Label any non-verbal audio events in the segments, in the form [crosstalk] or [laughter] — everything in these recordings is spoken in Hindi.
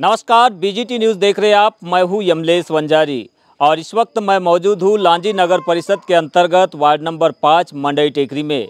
नमस्कार बीजीटी न्यूज़ देख रहे हैं आप मैं हूँ यमलेश वंजारी और इस वक्त मैं मौजूद हूँ लांजी नगर परिषद के अंतर्गत वार्ड नंबर पाँच मंडई टेकरी में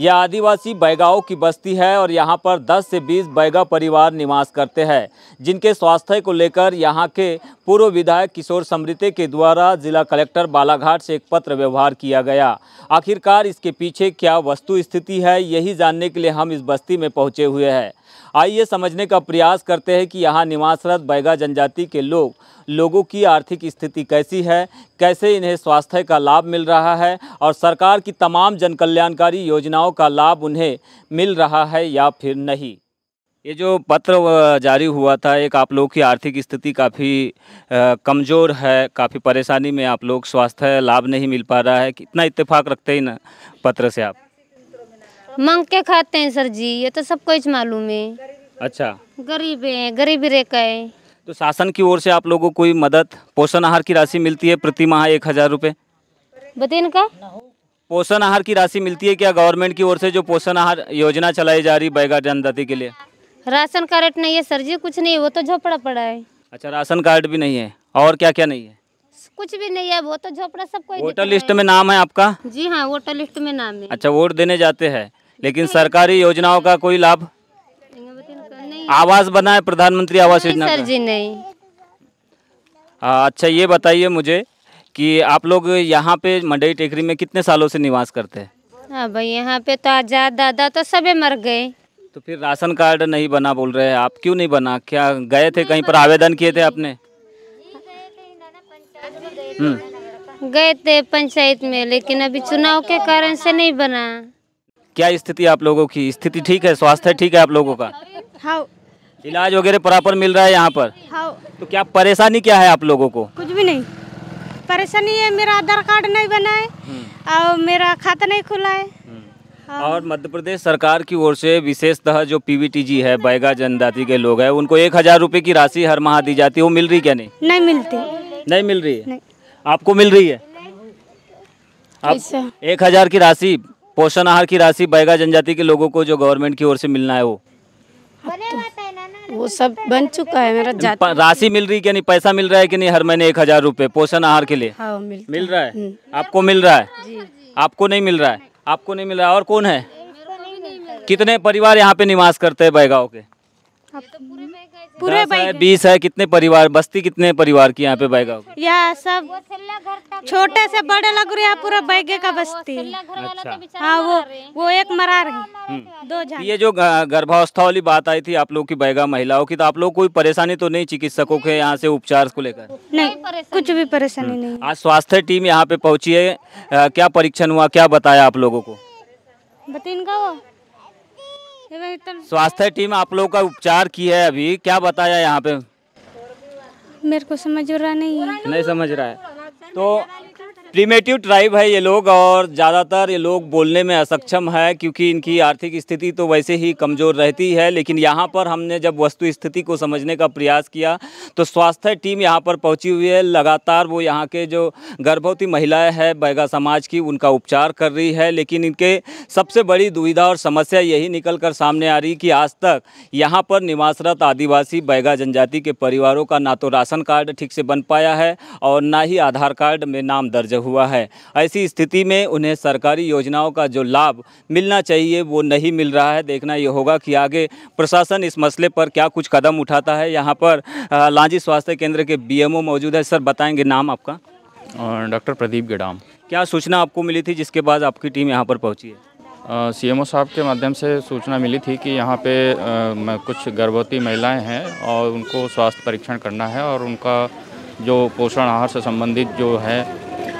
यह आदिवासी बैगाओं की बस्ती है और यहाँ पर 10 से 20 बैगा परिवार निवास करते हैं जिनके स्वास्थ्य को लेकर यहाँ के पूर्व विधायक किशोर समृति के द्वारा जिला कलेक्टर बालाघाट से एक पत्र व्यवहार किया गया आखिरकार इसके पीछे क्या वस्तु स्थिति है यही जानने के लिए हम इस बस्ती में पहुँचे हुए हैं आइए समझने का प्रयास करते हैं कि यहाँ निवासरत बैगा जनजाति के लोग लोगों की आर्थिक स्थिति कैसी है कैसे इन्हें स्वास्थ्य का लाभ मिल रहा है और सरकार की तमाम जनकल्याणकारी योजनाओं का लाभ उन्हें मिल रहा है या फिर नहीं ये जो पत्र जारी हुआ था एक आप लोगों की आर्थिक स्थिति काफ़ी कमज़ोर है काफ़ी परेशानी में आप लोग स्वास्थ्य लाभ नहीं मिल पा रहा है कितना इत्तेफाक रखते हैं इन पत्र से आप मांग के खाते हैं सर जी ये तो सबको कुछ मालूम है अच्छा गरीब है गरीब रेखा है तो शासन की ओर से आप लोगों को कोई मदद पोषण आहार की राशि मिलती है प्रति माह एक हजार रूपए बताइए का पोषण आहार की राशि मिलती है क्या गवर्नमेंट की ओर से जो पोषण आहार योजना चलाई जा रही बैगा जनजाति के लिए राशन कार्ड नहीं है सर जी कुछ नहीं वो तो झोपड़ा पड़ा है अच्छा राशन कार्ड भी नहीं है और क्या क्या नहीं है कुछ भी नहीं है वो तो झोपड़ा सब कोई वोटर लिस्ट में नाम है आपका जी हाँ वोटर लिस्ट में नाम है अच्छा वोट देने जाते हैं लेकिन सरकारी योजनाओं का कोई लाभ आवास बना है प्रधानमंत्री आवास योजना सर जी नहीं आ, हाँ, अच्छा ये बताइए मुझे कि आप लोग यहाँ पे मंडई टेकरी में कितने सालों से निवास करते हैं हाँ भाई यहाँ पे तो आजाद दादा तो सभी मर गए तो फिर राशन कार्ड नहीं बना बोल रहे हैं आप क्यों नहीं बना क्या गए थे कहीं पर आवेदन किए थे आपने गए थे पंचायत में लेकिन अभी चुनाव के कारण से नहीं बना क्या स्थिति आप लोगों की स्थिति ठीक है स्वास्थ्य ठीक है आप लोगों का हाँ इलाज वगैरह प्रॉपर मिल रहा है यहाँ पर हाँ तो क्या परेशानी क्या है आप लोगों को कुछ भी नहीं परेशानी है मेरा आधार कार्ड नहीं बना है हम्म। और मेरा खाता नहीं खुला है हम्म। और मध्य प्रदेश सरकार की ओर से विशेषतः जो पीवीटीजी है बैगा जनजाति के लोग हैं उनको एक हजार रूपए की राशि हर माह दी जाती है वो मिल रही क्या नहीं नहीं मिलती नहीं मिल रही है आपको मिल रही है आप एक हजार की राशि पोषण आहार की राशि बैगा जनजाति के लोगों को जो गवर्नमेंट की ओर से मिलना है वो तो वो सब बन चुका है मेरा राशि मिल रही क्या नहीं पैसा मिल रहा है कि नहीं हर महीने एक हजार रूपए पोषण आहार के लिए हाँ, मिल, मिल रहा है हम्म। आपको मिल रहा है आपको नहीं मिल रहा है आपको नहीं मिल रहा है और कौन है कितने परिवार यहाँ पे निवास करते है बैगा के पूरे बीस है कितने परिवार बस्ती कितने परिवार की यहाँ पे बैगा यहाँ सब छोटे से बड़े लग रहे पूरा बैगे का बस्ती अच्छा हाँ वो वो एक मरार है हम्म। दो ये जो गर्भावस्था वाली बात आई थी आप लोग की बैगा महिलाओं की तो आप लोग कोई परेशानी तो नहीं चिकित्सकों के यहाँ से उपचार को लेकर नहीं कुछ भी परेशानी हम्म। नहीं आज स्वास्थ्य टीम यहाँ पे पहुँची है क्या परीक्षण हुआ क्या बताया आप लोगों को बतीन का वो स्वास्थ्य टीम आप लोगों का उपचार की है अभी क्या बताया यहाँ पे मेरे को समझ रहा नहीं है नहीं समझ रहा है तो प्रीमेटिव ट्राइब है ये लोग और ज़्यादातर ये लोग बोलने में असक्षम है क्योंकि इनकी आर्थिक स्थिति तो वैसे ही कमज़ोर रहती है लेकिन यहाँ पर हमने जब वस्तु स्थिति को समझने का प्रयास किया तो स्वास्थ्य टीम यहाँ पर पहुँची हुई है लगातार वो यहाँ के जो गर्भवती महिलाएं हैं बैगा समाज की उनका उपचार कर रही है लेकिन इनके सबसे बड़ी दुविधा और समस्या यही निकल कर सामने आ रही कि आज तक यहाँ पर निवासरत आदिवासी बैगा जनजाति के परिवारों का ना तो राशन कार्ड ठीक से बन पाया है और ना ही आधार कार्ड में नाम दर्ज हुआ है ऐसी स्थिति में उन्हें सरकारी योजनाओं का जो लाभ मिलना चाहिए वो नहीं मिल रहा है देखना ये होगा कि आगे प्रशासन इस मसले पर क्या कुछ कदम उठाता है यहाँ पर लांजी स्वास्थ्य केंद्र के बी मौजूद है सर बताएँगे नाम आपका डॉक्टर प्रदीप गडाम क्या सूचना आपको मिली थी जिसके बाद आपकी टीम यहाँ पर पहुँची है सी एम साहब के माध्यम से सूचना मिली थी कि यहाँ पे आ, कुछ गर्भवती महिलाएं हैं और उनको स्वास्थ्य परीक्षण करना है और उनका जो पोषण आहार से संबंधित जो है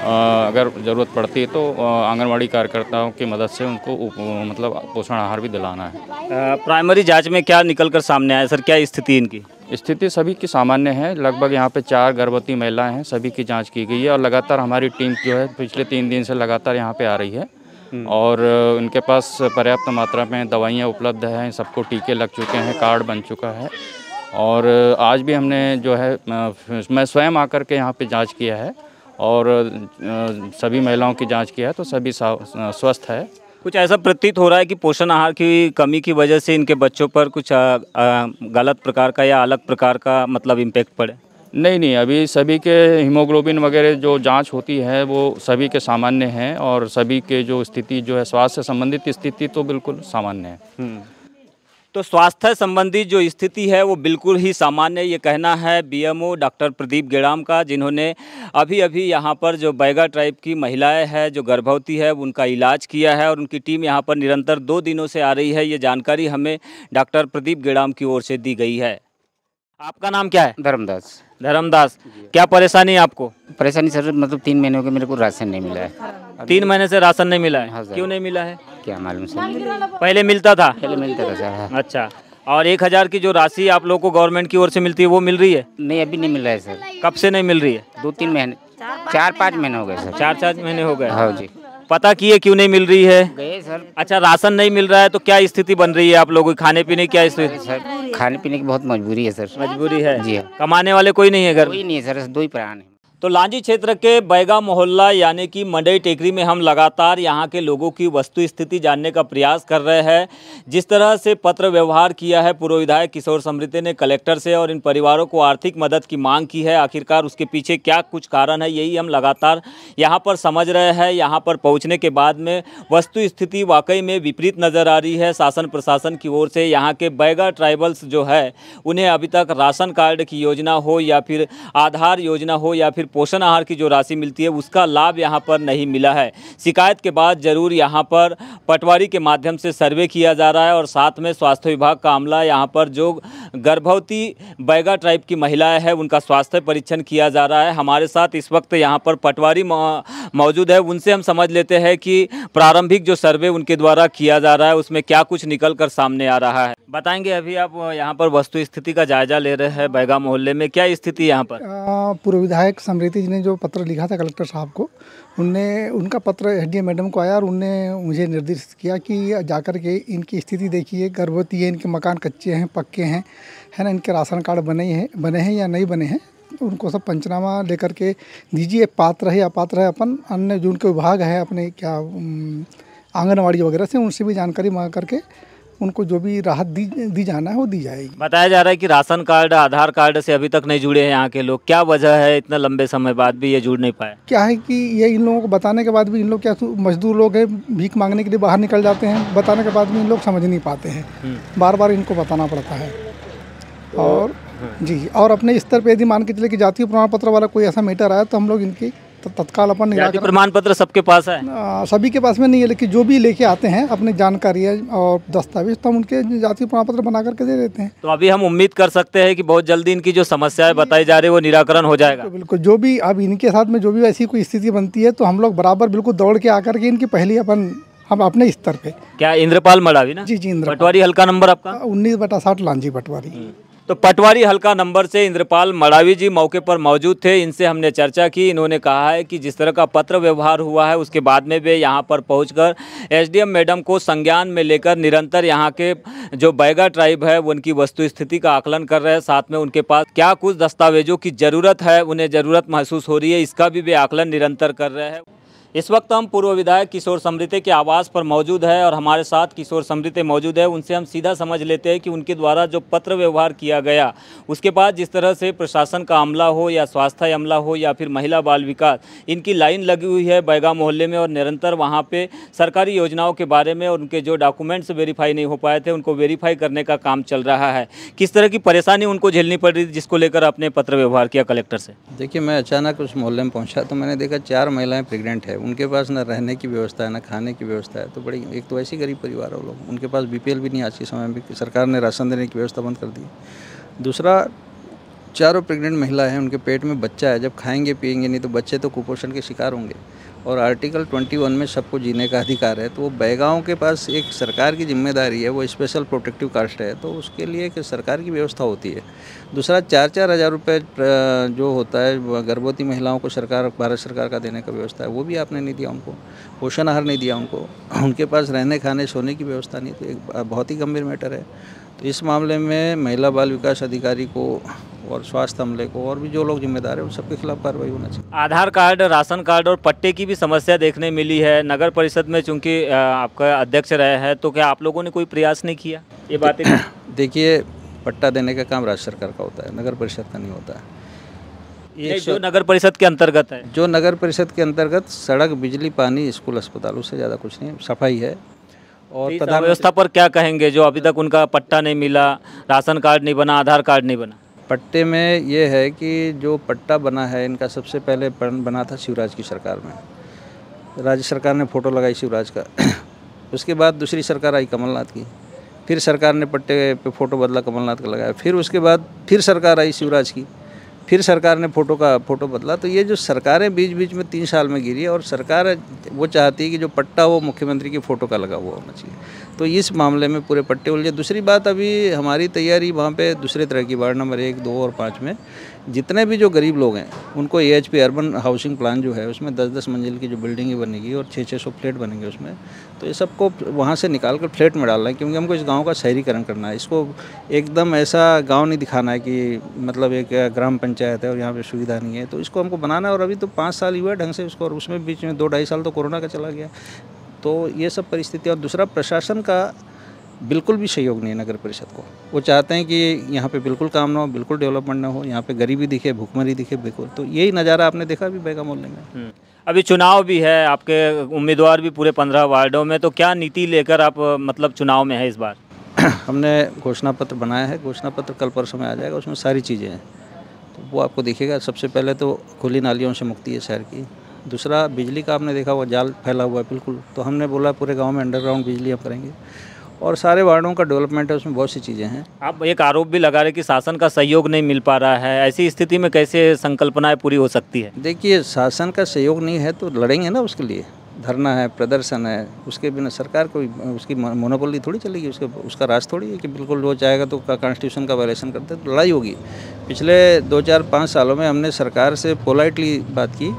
अगर ज़रूरत पड़ती है तो आंगनवाड़ी कार्यकर्ताओं की मदद से उनको उप, मतलब पोषण आहार भी दिलाना है प्राइमरी जांच में क्या निकल कर सामने आया सर क्या स्थिति इनकी स्थिति सभी की सामान्य है लगभग यहाँ पे चार गर्भवती महिलाएं हैं सभी की जांच की गई है और लगातार हमारी टीम जो है पिछले तीन दिन से लगातार यहाँ पर आ रही है हम्म। और इनके पास पर्याप्त मात्रा में दवाइयाँ उपलब्ध हैं सबको टीके लग चुके हैं कार्ड बन चुका है और आज भी हमने जो है मैं स्वयं आकर के यहाँ पे जांच किया है और सभी महिलाओं की जांच किया है तो सभी स्वस्थ है कुछ ऐसा प्रतीत हो रहा है कि पोषण आहार की कमी की वजह से इनके बच्चों पर कुछ गलत प्रकार का या अलग प्रकार का मतलब इम्पेक्ट पड़े नहीं नहीं अभी सभी के हीमोग्लोबिन वगैरह जो जांच होती है वो सभी के सामान्य हैं और सभी के जो स्थिति जो है स्वास्थ्य से संबंधित स्थिति तो बिल्कुल सामान्य है हम्म। तो स्वास्थ्य संबंधी जो स्थिति है वो बिल्कुल ही सामान्य ये कहना है बीएमओ डॉक्टर प्रदीप गेड़ाम का जिन्होंने अभी अभी यहाँ पर जो बैगा ट्राइब की महिलाएं हैं जो गर्भवती है उनका इलाज किया है और उनकी टीम यहाँ पर निरंतर दो दिनों से आ रही है ये जानकारी हमें डॉक्टर प्रदीप गेड़ाम की ओर से दी गई है आपका नाम क्या है धर्मदास धर्मदास क्या परेशानी है आपको परेशानी सर मतलब तीन महीने हो गए मेरे को राशन नहीं मिला है तीन महीने से राशन नहीं मिला है हाँ क्यों नहीं मिला है क्या मालूम सर पहले मिलता था पहले मिलता था सर हाँ। अच्छा और एक हज़ार की जो राशि आप लोग को गवर्नमेंट की ओर से मिलती है वो मिल रही है नहीं अभी नहीं मिल रहा है सर कब से नहीं मिल रही है दो तीन महीने चार पाँच महीने हो गए सर चार चार महीने हो गए हाँ जी पता किए क्यों नहीं मिल रही है गए सर अच्छा राशन नहीं मिल रहा है तो क्या स्थिति बन रही है आप लोगों की खाने पीने की क्या स्थिति सर खाने पीने की बहुत मजबूरी है सर मजबूरी है जी हाँ। कमाने वाले कोई नहीं है घर कोई नहीं है सर दो ही प्राण है तो लांजी क्षेत्र के बैगा मोहल्ला यानी कि मंडई टेकरी में हम लगातार यहाँ के लोगों की वस्तु स्थिति जानने का प्रयास कर रहे हैं जिस तरह से पत्र व्यवहार किया है पूर्व विधायक किशोर समृति ने कलेक्टर से और इन परिवारों को आर्थिक मदद की मांग की है आखिरकार उसके पीछे क्या कुछ कारण है यही हम लगातार यहाँ पर समझ रहे हैं यहाँ पर पहुँचने के बाद में वस्तु स्थिति वाकई में विपरीत नज़र आ रही है शासन प्रशासन की ओर से यहाँ के बैगा ट्राइबल्स जो है उन्हें अभी तक राशन कार्ड की योजना हो या फिर आधार योजना हो या फिर पोषण आहार की जो राशि मिलती है उसका लाभ यहाँ पर नहीं मिला है शिकायत के बाद जरूर यहाँ पर पटवारी के माध्यम से सर्वे किया जा रहा है और साथ में स्वास्थ्य विभाग का अमला यहाँ पर जो गर्भवती बैगा ट्राइब की महिलाएं हैं उनका स्वास्थ्य परीक्षण किया जा रहा है हमारे साथ इस वक्त यहाँ पर पटवारी मौजूद है उनसे हम समझ लेते हैं कि प्रारंभिक जो सर्वे उनके द्वारा किया जा रहा है उसमें क्या कुछ निकल कर सामने आ रहा है बताएंगे अभी आप यहाँ पर वस्तु स्थिति का जायजा ले रहे हैं बैगा मोहल्ले में क्या स्थिति यहाँ पर पूर्व विधायक अमृति जी ने जो पत्र लिखा था कलेक्टर साहब को उनने उनका पत्र एच मैडम को आया और उनने मुझे निर्देशित किया कि जाकर के इनकी स्थिति देखिए गर्भवती है इनके मकान कच्चे हैं पक्के हैं है ना इनके राशन कार्ड बने हैं बने हैं या नहीं बने हैं तो उनको सब पंचनामा लेकर के दीजिए पात्र है अपात्र है अपन अन्य जो उनके विभाग है अपने क्या आंगनबाड़ी वगैरह से उनसे भी जानकारी मांग करके उनको जो भी राहत दी दी जाना है वो दी जाएगी बताया जा रहा है कि राशन कार्ड आधार कार्ड से अभी तक नहीं जुड़े हैं यहाँ के लोग क्या वजह है इतना लंबे समय बाद भी ये जुड़ नहीं पाए क्या है कि ये इन लोगों को बताने के बाद भी इन लोग क्या मजदूर लोग हैं भीख मांगने के लिए बाहर निकल जाते हैं बताने के बाद भी इन लोग समझ नहीं पाते हैं हम्म। बार बार इनको बताना पड़ता है और हम्म। जी और अपने स्तर पर यदि मान के चले कि जातीय प्रमाण पत्र वाला कोई ऐसा मैटर आया तो हम लोग इनकी तो तत्काल अपन निराकरण प्रमाण पत्र सबके पास है सभी के पास में नहीं है लेकिन जो भी लेके आते हैं अपनी जानकारी और दस्तावेज तो हम उनके जाति प्रमाण पत्र बना करके दे देते हैं तो अभी हम उम्मीद कर सकते हैं कि बहुत जल्दी इनकी जो समस्याएं बताई जा रही है वो निराकरण हो जाएगा बिल्कुल जो भी अब इनके साथ में जो भी ऐसी कोई स्थिति बनती है तो हम लोग बराबर बिल्कुल दौड़ के आकर के इनकी पहली अपन हम अपने स्तर पे क्या इंद्रपाल मड़ावी ना जी जी इंद्र हल्का नंबर आपका उन्नीस बटा साठ लांजी पटवारी हम्म। तो पटवारी हल्का नंबर से इंद्रपाल मड़ावी जी मौके पर मौजूद थे इनसे हमने चर्चा की इन्होंने कहा है कि जिस तरह का पत्र व्यवहार हुआ है उसके बाद में वे यहाँ पर पहुँच एसडीएम मैडम को संज्ञान में लेकर निरंतर यहाँ के जो बैगा ट्राइब है उनकी वस्तु स्थिति का आकलन कर रहे हैं साथ में उनके पास क्या कुछ दस्तावेजों की ज़रूरत है उन्हें ज़रूरत महसूस हो रही है इसका भी वे आकलन निरंतर कर रहे हैं इस वक्त हम पूर्व विधायक किशोर समृते के आवास पर मौजूद है और हमारे साथ किशोर समृते मौजूद है उनसे हम सीधा समझ लेते हैं कि उनके द्वारा जो पत्र व्यवहार किया गया उसके बाद जिस तरह से प्रशासन का अमला हो या स्वास्थ्य अमला हो या फिर महिला बाल विकास इनकी लाइन लगी हुई है बैगा मोहल्ले में और निरंतर वहाँ पर सरकारी योजनाओं के बारे में और उनके जो डॉक्यूमेंट्स वेरीफाई नहीं हो पाए थे उनको वेरीफाई करने का काम चल रहा है किस तरह की परेशानी उनको झेलनी पड़ रही थी जिसको लेकर आपने पत्र व्यवहार किया कलेक्टर से देखिए मैं अचानक उस मोहल्ले में पहुँचा तो मैंने देखा चार महिलाएँ प्रेगनेंट है उनके पास ना रहने की व्यवस्था है ना खाने की व्यवस्था है तो बड़ी एक तो ऐसे गरीब परिवार है लोग उनके पास बीपीएल भी नहीं आज के समय में सरकार ने राशन देने की व्यवस्था बंद कर दी दूसरा चारों प्रेग्नेंट महिलाएं हैं उनके पेट में बच्चा है जब खाएंगे पिएंगे नहीं तो बच्चे तो कुपोषण के शिकार होंगे और आर्टिकल 21 में सबको जीने का अधिकार है तो वो बैगाँव के पास एक सरकार की जिम्मेदारी है वो स्पेशल प्रोटेक्टिव कास्ट है तो उसके लिए एक सरकार की व्यवस्था होती है दूसरा चार चार हज़ार रुपये जो होता है गर्भवती महिलाओं को सरकार भारत सरकार का देने का व्यवस्था है वो भी आपने नहीं दिया उनको पोषण आहार नहीं दिया उनको [clears throat] उनके पास रहने खाने सोने की व्यवस्था नहीं तो एक बहुत ही गंभीर मैटर है तो इस मामले में महिला बाल विकास अधिकारी को और स्वास्थ्य अमले को और भी जो लोग जिम्मेदार है उन सबके खिलाफ कार्रवाई होना चाहिए आधार कार्ड राशन कार्ड और पट्टे की भी समस्या देखने मिली है नगर परिषद में चूंकि आपका अध्यक्ष रहे हैं तो क्या आप लोगों ने कोई प्रयास नहीं किया ये बातें [coughs] देखिए पट्टा देने का काम राज्य सरकार का होता है नगर परिषद का नहीं होता है ये जो नगर परिषद के अंतर्गत है जो नगर परिषद के अंतर्गत सड़क बिजली पानी स्कूल अस्पताल उससे ज़्यादा कुछ नहीं सफाई है और व्यवस्था तो पर क्या कहेंगे जो अभी तक उनका पट्टा नहीं मिला राशन कार्ड नहीं बना आधार कार्ड नहीं बना पट्टे में ये है कि जो पट्टा बना है इनका सबसे पहले बना था शिवराज की सरकार में राज्य सरकार ने फ़ोटो लगाई शिवराज का [clears throat] उसके बाद दूसरी सरकार आई कमलनाथ की फिर सरकार ने पट्टे पे फ़ोटो बदला कमलनाथ का लगाया फिर उसके बाद फिर सरकार आई शिवराज की फिर सरकार ने फ़ोटो का फ़ोटो बदला तो ये जो सरकारें बीच बीच में तीन साल में गिरी और सरकार वो चाहती है कि जो पट्टा वो मुख्यमंत्री की फ़ोटो का लगा हुआ होना चाहिए तो इस मामले में पूरे पट्टे उलझे दूसरी बात अभी हमारी तैयारी वहाँ पर दूसरे तरह की वार्ड नंबर एक दो और पाँच में जितने भी जो गरीब लोग हैं उनको ए अर्बन हाउसिंग प्लान जो है उसमें दस दस मंजिल की जो बिल्डिंगें बनेगी और छः छः सौ फ्लैट बनेंगे उसमें तो ये सबको वहाँ से निकाल कर फ्लैट में डालना है क्योंकि हमको इस गाँव का शहरीकरण करना है इसको एकदम ऐसा गाँव नहीं दिखाना है कि मतलब एक ग्राम पंचायत है और यहाँ पर सुविधा नहीं है तो इसको हमको बनाना है और अभी तो पाँच साल हुआ ढंग से उसको और उसमें बीच में दो ढाई साल तो कोरोना का चला गया तो ये सब परिस्थितियाँ और दूसरा प्रशासन का बिल्कुल भी सहयोग नहीं है नगर परिषद को वो चाहते हैं कि यहाँ पे बिल्कुल काम ना हो बिल्कुल डेवलपमेंट ना हो यहाँ पे गरीबी दिखे भुखमरी दिखे बिल्कुल तो यही नज़ारा आपने देखा अभी बैगा मोहल्ले में हम्म। अभी चुनाव भी है आपके उम्मीदवार भी पूरे पंद्रह वार्डों में तो क्या नीति लेकर आप मतलब चुनाव में है इस बार [clears throat] हमने घोषणा पत्र बनाया है घोषणा पत्र कल परसों में आ जाएगा उसमें सारी चीज़ें हैं तो वो आपको दिखेगा सबसे पहले तो खुली नालियों से मुक्ति है शहर की दूसरा बिजली का आपने देखा वो जाल फैला हुआ है बिल्कुल तो हमने बोला पूरे गांव में अंडरग्राउंड बिजली हम करेंगे और सारे वार्डों का डेवलपमेंट है उसमें बहुत सी चीज़ें हैं आप एक आरोप भी लगा रहे कि शासन का सहयोग नहीं मिल पा रहा है ऐसी स्थिति में कैसे संकल्पनाएं पूरी हो सकती है देखिए शासन का सहयोग नहीं है तो लड़ेंगे ना उसके लिए धरना है प्रदर्शन है उसके बिना सरकार को उसकी मोनोपोली थोड़ी चलेगी उसके उसका राज थोड़ी है कि बिल्कुल वो चाहेगा तो कॉन्स्टिट्यूशन का वायलेशन करते तो लड़ाई होगी पिछले दो चार पाँच सालों में हमने सरकार से पोलाइटली बात की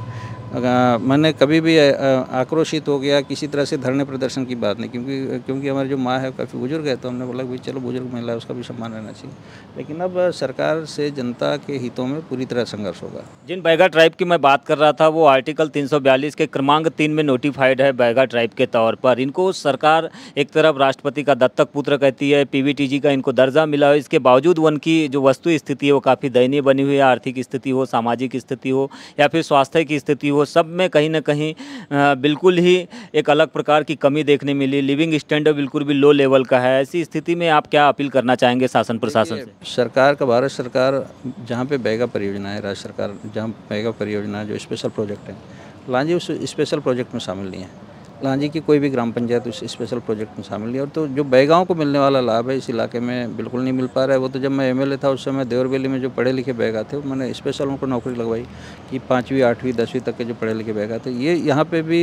मैंने कभी भी आक्रोशित हो गया किसी तरह से धरने प्रदर्शन की बात नहीं क्योंकि क्योंकि हमारी जो माँ है काफ़ी बुजुर्ग है तो हमने बोला कि चलो बुजुर्ग महिला है उसका भी सम्मान रहना चाहिए लेकिन अब सरकार से जनता के हितों में पूरी तरह संघर्ष होगा जिन बैगा ट्राइब की मैं बात कर रहा था वो आर्टिकल तीन के क्रमांक तीन में नोटिफाइड है बैगा ट्राइब के तौर पर इनको सरकार एक तरफ राष्ट्रपति का दत्तक पुत्र कहती है पी का इनको दर्जा मिला है इसके बावजूद वन की जो वस्तु स्थिति है वो काफ़ी दयनीय बनी हुई है आर्थिक स्थिति हो सामाजिक स्थिति हो या फिर स्वास्थ्य की स्थिति हो वो सब में कहीं ना कहीं बिल्कुल ही एक अलग प्रकार की कमी देखने मिली लिविंग स्टैंडर्ड बिल्कुल भी लो लेवल का है ऐसी स्थिति में आप क्या अपील करना चाहेंगे शासन प्रशासन से सरकार का भारत सरकार जहाँ पे बैगा परियोजना है राज्य सरकार जहाँ बैगा परियोजना जो स्पेशल प्रोजेक्ट है लांजी उस स्पेशल प्रोजेक्ट में शामिल नहीं है लांजी की कोई भी ग्राम पंचायत उस स्पेशल प्रोजेक्ट में शामिल नहीं और तो जो बैगाओं को मिलने वाला लाभ है इस इलाके में बिल्कुल नहीं मिल पा रहा है वो तो जब मैं एमएलए था उस समय देवरबेली में जो पढ़े लिखे बैगा थे मैंने स्पेशल उनको नौकरी लगवाई कि पाँचवीं आठवीं दसवीं तक के जो पढ़े लिखे बैगा थे ये यहाँ पर भी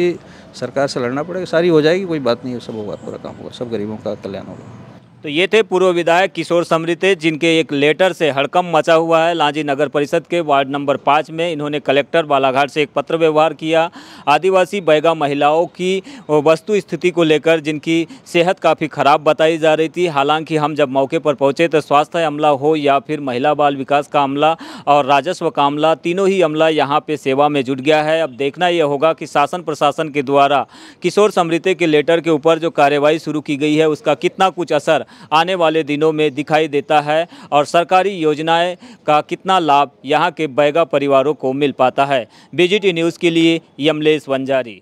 सरकार से लड़ना पड़ेगा सारी हो जाएगी कोई बात नहीं है सब होगा पूरा काम होगा सब गरीबों का कल्याण होगा तो ये थे पूर्व विधायक किशोर समृते जिनके एक लेटर से हड़कम मचा हुआ है लांजी नगर परिषद के वार्ड नंबर पाँच में इन्होंने कलेक्टर बालाघाट से एक पत्र व्यवहार किया आदिवासी बैगा महिलाओं की वस्तु स्थिति को लेकर जिनकी सेहत काफ़ी ख़राब बताई जा रही थी हालांकि हम जब मौके पर पहुँचे तो स्वास्थ्य अमला हो या फिर महिला बाल विकास का अमला और राजस्व का अमला तीनों ही अमला यहाँ पर सेवा में जुट गया है अब देखना यह होगा कि शासन प्रशासन के द्वारा किशोर समृते के लेटर के ऊपर जो कार्रवाई शुरू की गई है उसका कितना कुछ असर आने वाले दिनों में दिखाई देता है और सरकारी योजनाएं का कितना लाभ यहां के बैगा परिवारों को मिल पाता है बीजेटी न्यूज़ के लिए यमलेश वंजारी